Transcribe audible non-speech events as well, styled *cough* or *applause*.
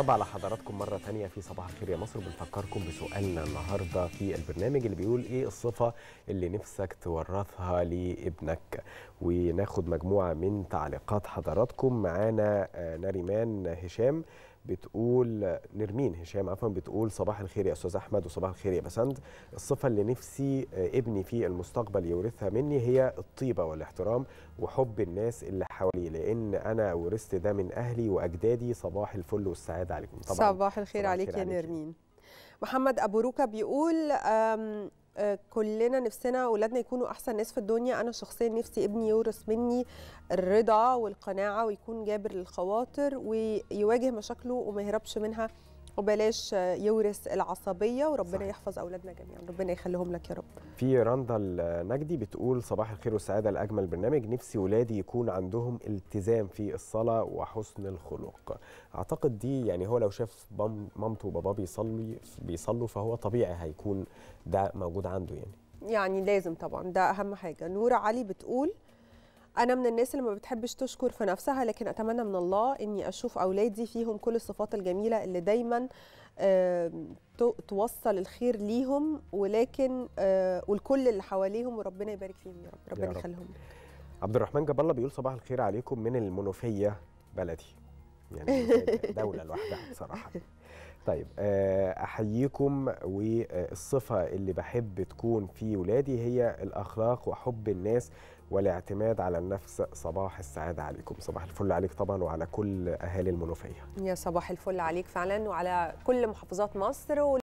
طبعا على حضراتكم مرة تانية في صباح الخير يا مصر بنفكركم بسؤالنا النهاردة في البرنامج اللي بيقول ايه الصفة اللي نفسك تورثها لابنك وناخد مجموعة من تعليقات حضراتكم معانا آه، ناريمان هشام بتقول نرمين هشام عفوا بتقول صباح الخير يا استاذ احمد وصباح الخير يا بسند الصفه اللي نفسي آه، ابني في المستقبل يورثها مني هي الطيبه والاحترام وحب الناس اللي حواليه لان انا ورثت ده من اهلي واجدادي صباح الفل والسعاده عليكم طبعا صباح الخير صباح عليك, عليك يا نرمين محمد ابو روكا بيقول كلنا نفسنا اولادنا يكونوا احسن ناس في الدنيا انا شخصيا نفسي ابني يورث مني الرضا والقناعه ويكون جابر للخواطر ويواجه مشاكله وما يهربش منها وبلاش يورث العصبيه وربنا صح. يحفظ اولادنا جميعا ربنا يخليهم لك يا رب في رندا النجدي بتقول صباح الخير والسعاده لاجمل برنامج نفسي ولادي يكون عندهم التزام في الصلاه وحسن الخلق اعتقد دي يعني هو لو شاف مامته وباباه بيصلي بيصلوا فهو طبيعي هيكون ده موجود عنده يعني يعني لازم طبعا ده اهم حاجه نور علي بتقول انا من الناس اللي ما بتحبش تشكر في نفسها لكن اتمنى من الله اني اشوف اولادي فيهم كل الصفات الجميله اللي دايما توصل الخير ليهم ولكن آه، والكل اللي حواليهم وربنا يبارك فيهم يا رب ربنا يخليهم عبد الرحمن جاب الله بيقول صباح الخير عليكم من المنوفيه بلدي يعني *laughs* دوله لوحدها بصراحه طيب آه، احييكم والصفه اللي بحب تكون في ولادي هي الاخلاق وحب الناس والاعتماد على النفس صباح السعادة عليكم صباح الفل عليك طبعا وعلى كل أهالي المنوفية يا صباح الفل عليك فعلا وعلى كل محافظات مصر